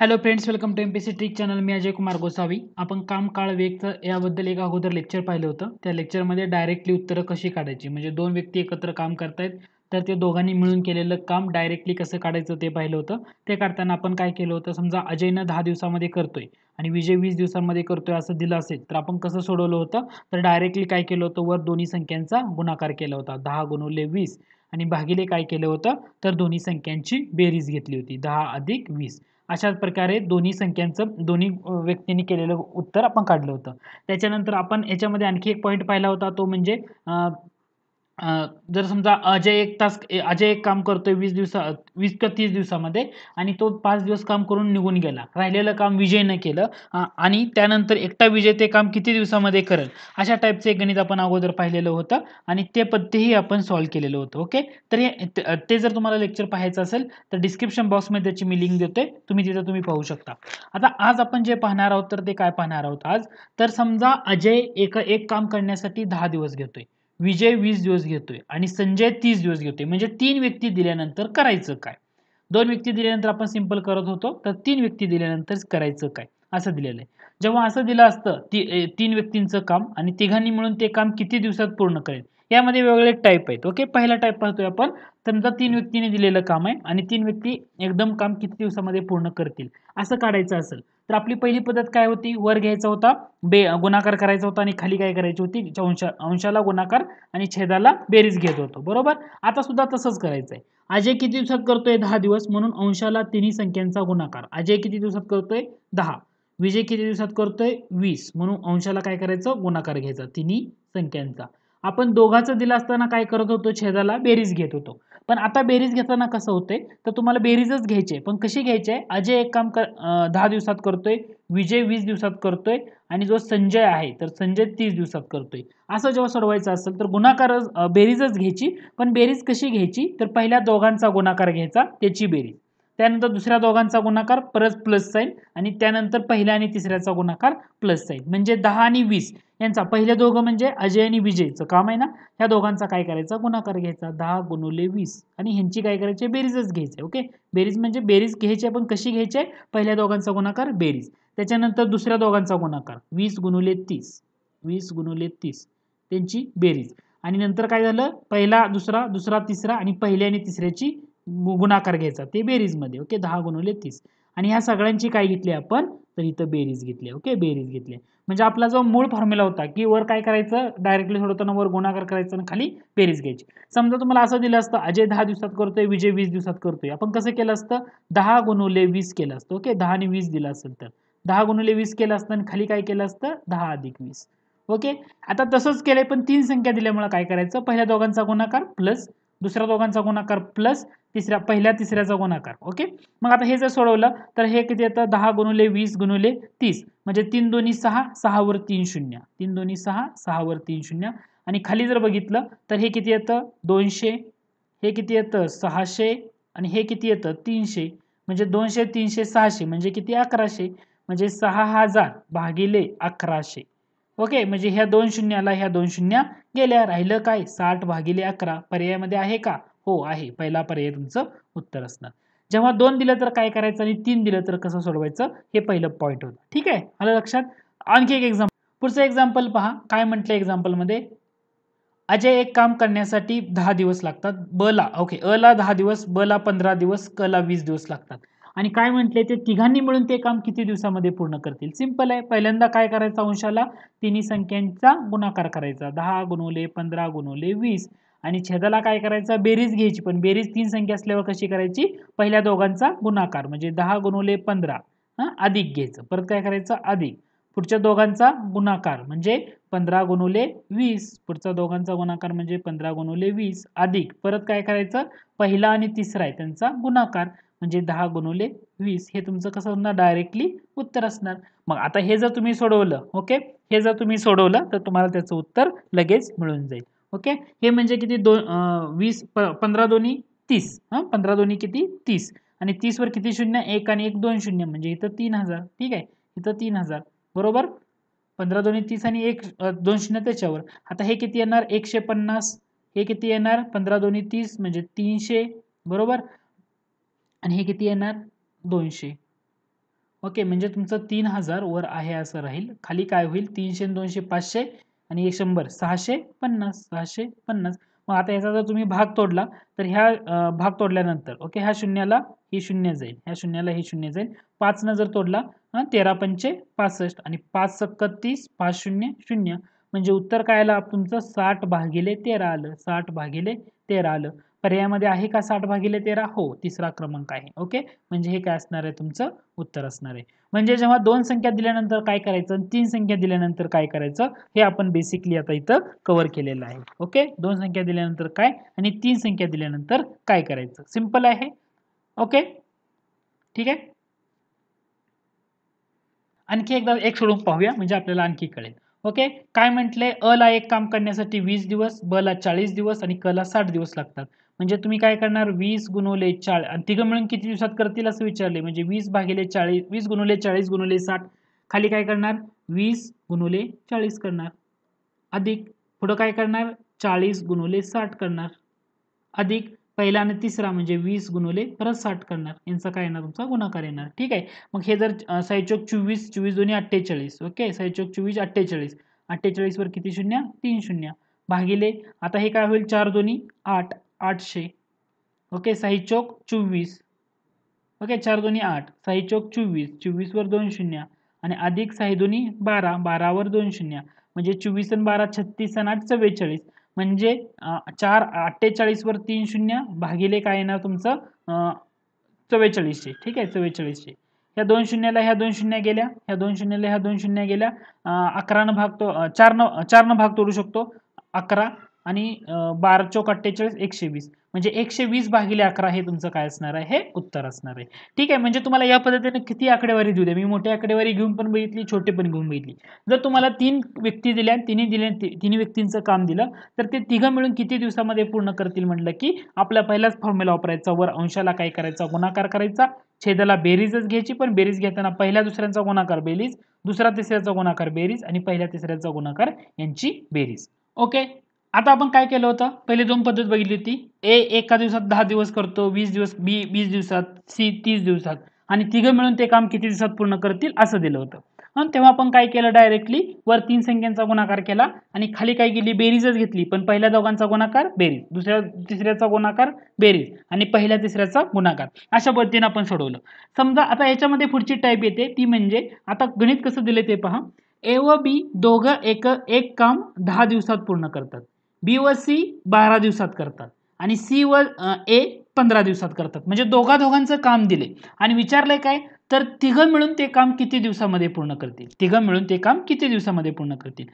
hello friends welcome to M P C trick channel मी अजय कुमार गोसावी आपण काम काळ वेग याबद्दल एक अगोदर लेक्चर पाहिलं होतं त्या लेक्चरमध्ये डायरेक्टली उत्तरं कशी काढायची म्हणजे दोन व्यक्ती एकत्र काम करतायत तर ते दोघांनी मिळून केलेलं काम डायरेक्टली कसं काढायचं ते पाहिलं होतं ते काढताना आपण काय केलं होतं समजा अजयनं दहा दिवसामध्ये करतोय आणि विजय वीस दिवसांमध्ये करतोय असं दिलं असेल तर आपण कसं सोडवलं होतं तर डायरेक्टली काय केलं होतं वर दोन्ही संख्यांचा गुणाकार केला होता दहा गुणवले वीस आणि भागिले काय केलं होतं तर दोन्ही संख्यांची बेरीज घेतली होती दहा अधिक वीस अशाच प्रकारे दोन्ही संख्यांचं दोन्ही व्यक्तींनी केलेलं उत्तर आपण काढलं होतं त्याच्यानंतर आपण याच्यामध्ये आणखी एक पॉईंट पाहिला होता तो म्हणजे जर समजा अजय एक तास अजय एक काम करतोय वीस दिवसा वीस का तीस दिवसामध्ये आणि तो पाच दिवस काम करून निघून गेला राहिलेलं काम विजयनं केलं आणि त्यानंतर एकटा विजय ते काम किती दिवसामध्ये करेल अशा टाईपचं एक गणित आपण अगोदर पाहिलेलं होतं आणि ते पद्धतीही आपण सॉल्व केलेलं होतं ओके तर हे ते जर तुम्हाला लेक्चर पाहायचं असेल तर डिस्क्रिप्शन बॉक्समध्ये त्याची मी लिंक देतोय तुम्ही तिथं तुम्ही पाहू शकता आता आज आपण जे पाहणार आहोत तर ते काय पाहणार आहोत आज तर समजा अजय एक एक काम करण्यासाठी दहा दिवस घेतोय विजय वीस दिवस घेतोय आणि संजय तीस दिवस घेतोय म्हणजे तीन व्यक्ती दिल्यानंतर करायचं काय दोन व्यक्ती दिल्यानंतर आपण सिंपल करत होतो तर तीन व्यक्ती दिल्यानंतर करायचं काय असं दिलेलं आहे जेव्हा असं दिलं असतं ती तीन व्यक्तींचं काम आणि तिघांनी मिळून ते काम किती दिवसात पूर्ण करेल यामध्ये वेगवेगळे टाईप आहेत ओके पहिला टाईप पाहतोय आपण समजा तीन व्यक्तीने दिलेलं काम आहे आणि तीन व्यक्ती एकदम काम किती दिवसामध्ये पूर्ण करतील असं काढायचं असेल तर आपली पहिली पद्धत काय होती वर घ्यायचा होता बे गुणाकार करायचा होता आणि खाली काय करायची होती अंशा अंशाला गुणाकार आणि छेदाला बेरीज घेत होतो बरोबर आता सुद्धा तसंच करायचं आहे अजय किती दिवसात करतोय दहा दिवस म्हणून अंशाला तिन्ही संख्यांचा गुणाकार अजय किती दिवसात करतोय दहा विजय किती दिवसात करतोय वीस म्हणून अंशाला काय करायचं गुणाकार घ्यायचा तिन्ही संख्यांचा आपण दोघांचा दिला असताना काय करत होतो छेदाला बेरीज घेत होतो पण आता बेरीज घेताना कसं होतंय तर तुम्हाला बेरीजच घ्यायची आहे पण कशी घ्यायची आहे अजय एक काम कर दहा दिवसात करतोय विजय वीस दिवसात करतोय आणि जो संजय आहे तर संजय तीस दिवसात करतोय असं जेव्हा सोडवायचं असेल तर गुणाकार बेरीजच घ्यायची पण बेरीज कशी घ्यायची तर पहिल्या दोघांचा गुणाकार घ्यायचा त्याची बेरीज त्यानंतर दुसऱ्या दोघांचा गुणाकार परत प्लस जाईल आणि त्यानंतर पहिल्या आणि तिसऱ्याचा गुणाकार प्लस जाईल म्हणजे दहा आणि वीस यांचा पहिले दोघं म्हणजे अजय आणि विजयचं काम आहे ना ह्या दोघांचा काय करायचा गुणाकार घ्यायचा दहा गुणुले वीस आणि ह्यांची काय करायची बेरीजच घ्यायचे ओके बेरीज म्हणजे बेरीज घ्यायची पण कशी घ्यायची आहे पहिल्या दोघांचा गुणाकार बेरीज त्याच्यानंतर दुसऱ्या दोघांचा गुणाकार वीस गुणुले तीस वीस गुणुले तीस त्यांची बेरीज आणि नंतर काय झालं पहिला दुसरा दुसरा तिसरा आणि पहिल्या आणि तिसऱ्याची गुणाकार घ्यायचा ते बेरीजमध्ये ओके दहा गुणवले तीस आणि ह्या सगळ्यांची काय घेतली आपण तर इथं बेरीज घेतली ओके बेरीज घेतली म्हणजे आपला जो मूळ फॉर्म्युला होता की वर काय करायचं डायरेक्टली सोडवताना वर गुणाकार करायचा आणि खाली बेरीज घ्यायची समजा तुम्हाला असं दिलं असतं अजय दहा दिवसात करतोय विजय वीस दिवसात करतोय आपण कसं केलं असतं दहा गुणवले वीस केलं असतं ओके दहा आणि वीस दिलं असेल तर दहा गुणवले वीस केलं असतं आणि खाली काय केलं असतं दहा अधिक वीस ओके आता तसंच केलंय पण तीन संख्या दिल्यामुळे काय करायचं पहिल्या दोघांचा गुणाकार प्लस दुसऱ्या दोघांचा गुणाकार प्लस तिसऱ्या पहिल्या तिसऱ्याचा गुणाकार ओके मग आता हे जर सोडवलं तर हे किती येतं दहा गुणुले वीस गुणुले तीस म्हणजे तीन दोन्ही सहा सहावर तीन शून्य तीन दोन्ही सहा सहावर तीन शून्य आणि खाली जर बघितलं तर हे किती येतं दोनशे हे किती येतं सहाशे आणि हे किती येतं तीनशे म्हणजे दोनशे तीनशे सहाशे म्हणजे किती अकराशे म्हणजे सहा हजार भागिले अकराशे ओके म्हणजे ह्या दोन शून्याला ह्या दोन शून्य गेल्या राहिलं काय साठ भागिले अकरा पर्यायामध्ये आहे का हो आहे पहिला पर्याय तुमचं उत्तर असणार जेव्हा दोन दिलं तर काय करायचं आणि तीन दिलं तर कसं सोडवायचं हे पहिलं पॉईंट होतं ठीक आहे आलं लक्षात आणखी एक एक्झाम्पल पुढचं एक्झाम्पल पहा काय म्हटलं एक्झाम्पलमध्ये अजय एक काम करण्यासाठी दहा दिवस लागतात ब ला ओके अ ला दहा दिवस ब ला पंधरा दिवस क ला वीस दिवस लागतात आणि काय म्हटले ते तिघांनी मिळून ते काम किती दिवसामध्ये पूर्ण करतील सिंपल आहे पहिल्यांदा काय करायचं अंशाला तिन्ही संख्यांचा गुणाकार करायचा दहा गुणवले पंधरा गुणवले वीस आणि छेदाला काय करायचं बेरीज घ्यायची पण बेरीज तीन संख्या असल्यावर कशी करायची पहिल्या दोघांचा गुणाकार म्हणजे दहा गुणवले पंधरा हा अधिक घ्यायचं परत काय करायचं अधिक पुढच्या दोघांचा गुणाकार म्हणजे पंधरा गुणवले वीस पुढचा दोघांचा गुणाकार म्हणजे पंधरा गुणवले वीस अधिक परत काय करायचं पहिला आणि तिसरा आहे त्यांचा गुणाकार म्हणजे दहा गुणवले वीस हे तुमचं कसं होणार डायरेक्टली उत्तर असणार मग आता हे जर तुम्ही सोडवलं ओके हे जर तुम्ही सोडवलं तर तुम्हाला त्याचं उत्तर लगेच मिळून जाईल ओके हे म्हणजे किती दोन वीस प पंधरा दोन्ही तीस हां पंधरा दोन्ही किती तीस आणि तीसवर किती शून्य एक आणि एक दोन शून्य म्हणजे इथं तीन हजार ठीक आहे इथं तीन हजार बरोबर पंधरा दोन्ही तीस आणि एक दोन शून्य त्याच्यावर आता हे किती येणार एकशे पन्नास हे किती येणार पंधरा दोन्ही तीस म्हणजे तीनशे बरोबर आणि हे किती येणार दोनशे ओके म्हणजे तुमचं तीन हजार वर आहे असं राहील खाली काय होईल तीनशे दोनशे पाचशे आणि एक शंभर सहाशे पन्नास सहाशे पन्नास मग आता याचा जर तुम्ही भाग तोडला तर ह्या भाग तोडल्यानंतर ओके ह्या शून्याला ही शून्य जाईल ह्या शून्याला ही शून्य जाईल पाचनं जर तोडला तेरा पंचे पासष्ट आणि पाच तीस पाच शून्य शून्य म्हणजे उत्तर काय आलं तुमचं साठ भागिले तेरा आलं साठ भागिले तेरा आलं पर्यायामध्ये आहे का साठ भागिले तेरा हो तिसरा क्रमांक आहे ओके म्हणजे हे काय असणार आहे तुमचं उत्तर असणार आहे म्हणजे जेव्हा दोन संख्या दिल्यानंतर काय करायचं आणि तीन संख्या दिल्यानंतर काय करायचं हे आपण बेसिकली आता इथं कव्हर केलेलं आहे ओके दोन संख्या दिल्यानंतर काय आणि तीन संख्या दिल्यानंतर काय करायचं सिंपल आहे ओके ठीक आहे आणखी एकदा एक सोडून पाहूया म्हणजे आपल्याला आणखी कळेल ओके काय म्हटलंय अ ला एक काम करण्यासाठी वीस दिवस ब ला चाळीस दिवस आणि क ला साठ दिवस लागतात म्हणजे तुम्ही काय करणार वीस गुणवले चाळीस आणि तिघं मिळून किती दिवसात करतील असं विचारले म्हणजे वीस भागिले चाळीस वीस गुणवले चाळीस गुणवले साठ खाली काय करणार वीस गुणवले चाळीस करणार अधिक पुढं काय करणार चाळीस गुणवले साठ करणार अधिक पहिला आणि तिसरा म्हणजे वीस गुणवले परत साठ करणार यांचा काय येणार तुमचा गुणाकार येणार ठीक आहे मग हे जर साईचोक चोवीस चोवीस दोन्ही अठ्ठेचाळीस ओके साईचोक चोवीस अठ्ठेचाळीस अठ्ठेचाळीसवर किती शून्य तीन शून्य भागिले आता हे काय होईल चार दोन्ही आठ आठशे ओके साई चौक चोवीस ओके चार दोन्ही आठ साई चौक चोवीस चोवीसवर दोन शून्य आणि अधिक साई दोन्ही बारा बारावर दोन शून्य म्हणजे चोवीस आणि बारा छत्तीस आणि आठ चव्वेचाळीस म्हणजे चार अठ्ठेचाळीसवर तीन शून्य भागिले काय येणार तुमचं चव्वेचाळीसशे ठीक आहे चव्वेचाळीसशे ह्या दोन शून्याला ह्या दोन शून्य गेल्या ह्या दोन शून्याला ह्या दोन शून्य गेल्या अकरानं भाग तो चार न भाग तोडू शकतो अकरा आणि बारचो चौक अठ्ठेचाळीस एकशे वीस म्हणजे एकशे वीस भागिले अकरा हे तुमचं काय असणार आहे हे उत्तर असणार आहे ठीक आहे म्हणजे तुम्हाला या पद्धतीने किती आकडेवारी देऊ द्या मी मोठी आकडेवारी घेऊन पण बघितली छोटे पण घेऊन बघितली जर तुम्हाला तीन व्यक्ती दिल्या तिन्ही दिल्या तिन्ही व्यक्तींचं काम दिलं तर ते तिघं मिळून किती दिवसामध्ये पूर्ण करतील म्हटलं की आपला पहिलाच फॉर्म्युला वापरायचा वर अंशाला काय करायचा गुणाकार करायचा छेदाला बेरीजच घ्यायची पण बेरीज घेताना पहिल्या दुसऱ्यांचा गुणाकार बेरीज दुसरा तिसऱ्याचा गुणाकार बेरीज आणि पहिल्या तिसऱ्याचा गुणाकार यांची बेरीज ओके आता आपण काय केलं होतं पहिले दोन पद्धत बघितली होती ए एका दिवसात दहा दिवस करतो वीस दिवस बी वीस दिवसात सी तीस दिवसात आणि तिघं मिळून ते काम किती दिवसात पूर्ण करतील असं दिलं होतं आणि तेव्हा आपण काय केलं डायरेक्टली वर तीन संख्यांचा गुणाकार केला आणि खाली काय केली बेरीजच घेतली पण पहिल्या दोघांचा गुणाकार बेरीज दुसऱ्या तिसऱ्याचा गुणाकार बेरीज आणि पहिल्या तिसऱ्याचा गुणाकार अशा पद्धतीने आपण सोडवलं समजा आता याच्यामध्ये पुढची टाईप येते ती म्हणजे आता गणित कसं दिले ते पहा ए व बी दोघं एक एक काम दहा दिवसात पूर्ण करतात बी व सी बारा दिवसात करतात आणि सी व ए पंधरा दिवसात करतात म्हणजे दोघा दोघांचं काम दिले आणि विचारलंय काय तर तिघं मिळून ते काम किती दिवसामध्ये पूर्ण करतील तिघं मिळून ते काम किती दिवसामध्ये पूर्ण करतील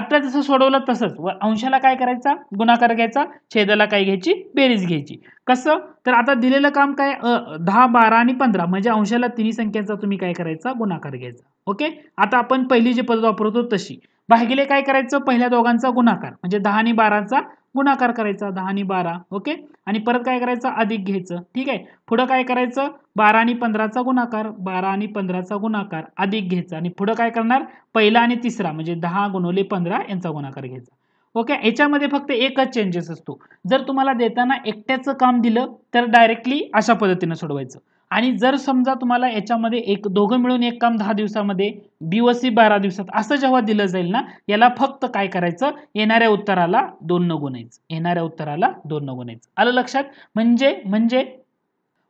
आता जसं सोडवलं तसंच व अंशाला काय करायचा गुणाकार घ्यायचा छेदाला काय घ्यायची बेरीज घ्यायची कसं तर आता दिलेलं काम काय दहा बारा आणि पंधरा म्हणजे अंशाला तिन्ही संख्यांचा तुम्ही काय करायचा गुणाकार घ्यायचा ओके आता आपण पहिली जी पद्धत वापरतो तशी भागिले काय करायचं पहिल्या दोघांचा गुणाकार म्हणजे दहा आणि बाराचा गुणाकार करायचा दहा आणि बारा ओके आणि परत काय करायचं अधिक घ्यायचं ठीक आहे पुढं काय करायचं बारा आणि पंधराचा गुणाकार बारा आणि पंधराचा गुणाकार अधिक घ्यायचा आणि पुढं काय करणार पहिला आणि तिसरा म्हणजे दहा गुणवले पंधरा यांचा गुणाकार घ्यायचा ओके याच्यामध्ये फक्त एकच चेंजेस असतो जर तुम्हाला देताना एकट्याचं काम दिलं तर डायरेक्टली अशा पद्धतीनं सोडवायचं आणि जर समजा तुम्हाला याच्यामध्ये एक दोघं मिळून एक काम दहा दिवसामध्ये सी बारा दिवसात असं जेव्हा दिलं जाईल ना याला फक्त काय करायचं येणाऱ्या उत्तराला दोन न गुणायचं येणाऱ्या उत्तराला दोन न गुणायचं आलं लक्षात म्हणजे म्हणजे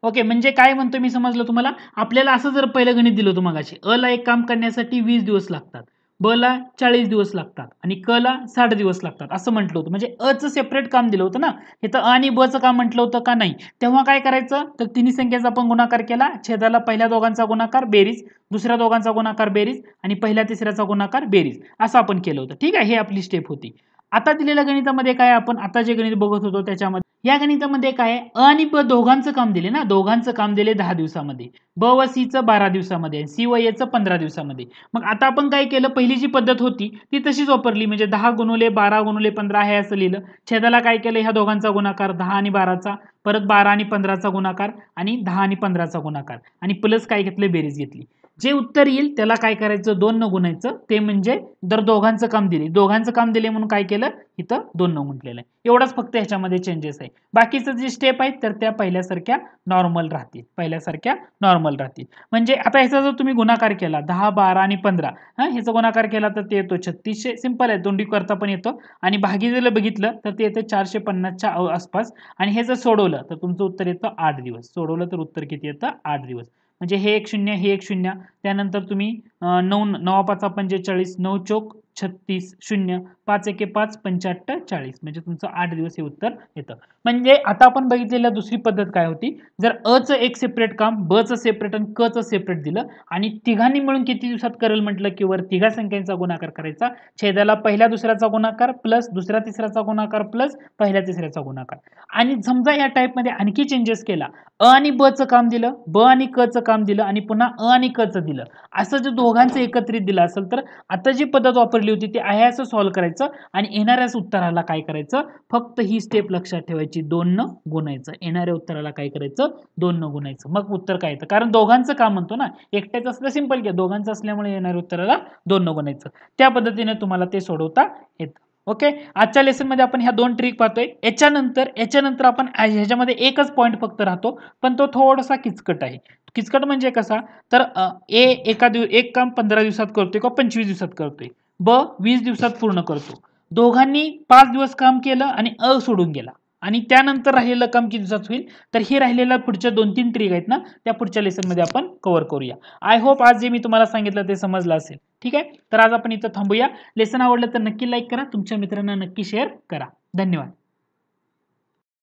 ओके म्हणजे काय म्हणतो मी समजलं तुम्हाला आपल्याला असं जर पहिलं गणित दिलं होतं मगाशी अला एक काम करण्यासाठी वीस दिवस लागतात ब ला चाळीस दिवस लागतात आणि क ला साठ दिवस लागतात असं म्हटलं होतं म्हणजे अचं सेपरेट काम दिलं होतं ना हे तर अ आणि बचं काम म्हटलं होतं का नाही तेव्हा काय करायचं तर तिन्ही संख्येचा आपण गुणाकार केला छेदाला पहिल्या दोघांचा गुणाकार बेरीज दुसऱ्या दोघांचा गुणाकार बेरीज आणि पहिल्या तिसऱ्याचा गुणाकार बेरीज असं आपण केलं होतं ठीक आहे हे आपली स्टेप होती आता दिलेल्या गणितामध्ये काय आपण आता जे गणित बघत होतो त्याच्यामध्ये या गणितामध्ये काय अ आणि ब दोघांचं काम दिले ना दोघांचं काम दिले दहा दिवसामध्ये ब व सीचं बारा दिवसामध्ये सी व एचं पंधरा दिवसामध्ये मग आता आपण काय केलं पहिली जी पद्धत होती ती तशीच वापरली म्हणजे दहा गुणुले बारा गुणुले पंधरा हे असं लिहिलं छेदाला काय केलं ह्या दोघांचा गुणाकार दहा आणि बाराचा परत बारा आणि पंधराचा गुणाकार आणि दहा आणि पंधराचा गुणाकार आणि प्लस काय घेतलं बेरीज घेतली जे उत्तर येईल त्याला काय करायचं दोन न गुणायचं ते म्हणजे जर दोघांचं काम दिले दोघांचं काम दिले म्हणून काय केलं इथं दोन न गुणलेलं आहे एवढाच फक्त ह्याच्यामध्ये चेंजेस आहे बाकीचं जे स्टेप आहेत तर त्या पहिल्यासारख्या नॉर्मल राहतील पहिल्यासारख्या नॉर्मल राहतील म्हणजे आता ह्याचा जर तुम्ही गुणाकार केला दहा बारा आणि पंधरा हां ह्याचा गुणाकार केला तर ते येतो छत्तीसशे सिंपल आहे दोंडी करता पण येतो आणि जर बघितलं तर ते येतं चारशे पन्नासच्या आसपास आणि हे जर सोडवलं तर तुमचं उत्तर येतं आठ दिवस सोडवलं तर उत्तर किती येतं आठ दिवस म्हणजे हे एक शून्य हे एक शून्य त्यानंतर तुम्ही नऊ नवा पाच पंचेचाळीस नऊ चौक छत्तीस शून्य पाच एके पाच पंच्याहत्तर चाळीस म्हणजे तुमचं आठ दिवस हे उत्तर येतं म्हणजे आता आपण बघितलेल्या दुसरी पद्धत काय होती जर अचं एक सेपरेट काम ब च सेपरेट आणि कचं सेपरेट दिलं आणि तिघांनी मिळून किती दिवसात करेल म्हटलं की वर तिघा संख्यांचा गुणाकार करायचा छेदाला पहिल्या दुसऱ्याचा गुणाकार प्लस दुसऱ्या तिसऱ्याचा गुणाकार प्लस पहिल्या तिसऱ्याचा गुणाकार आणि समजा या टाईपमध्ये आणखी चेंजेस केला अ आणि बचं काम दिलं ब आणि कचं काम दिलं आणि पुन्हा अ आणि कचं दिलं असं जर दोघांचं एकत्रित दिलं असेल तर आता जी पद्धत वापरली होती ती आहे असं सॉल्व्ह करायचं आणि येणाऱ्याच उत्तराला काय करायचं फक्त ही स्टेप लक्षात ठेवायची दोन न गुणायचं येणाऱ्या उत्तराला काय करायचं दोन न गुणायचं मग उत्तर काय येतं कारण दोघांचं काम म्हणतो ना एकट्याचं असलं सिंपल घ्या दोघांचं असल्यामुळे येणाऱ्या उत्तराला दोन न गुणायचं त्या पद्धतीने तुम्हाला ते सोडवता येतं ओके आजच्या लेसनमध्ये आपण ह्या दोन ट्रिक पाहतोय याच्यानंतर याच्यानंतर आपण ह्याच्यामध्ये एकच पॉईंट फक्त राहतो पण तो थोडासा किचकट आहे किचकट म्हणजे कसा तर ए एका दिव एक काम पंधरा दिवसात करतोय किंवा पंचवीस दिवसात करतोय ब वीस दिवसात पूर्ण करतो दोघांनी पाच दिवस काम केलं आणि अ सोडून गेला आणि त्यानंतर राहिलेलं काम किती होईल तर हे राहिलेल्या पुढच्या दोन तीन ट्रिक आहेत ना त्या पुढच्या लेसनमध्ये आपण कव्हर करूया आय होप आज जे मी तुम्हाला सांगितलं ते समजलं असेल ठीक आहे तर आज आपण इथं थांबूया लेसन आवडलं तर नक्की लाईक करा तुमच्या मित्रांना नक्की शेअर करा धन्यवाद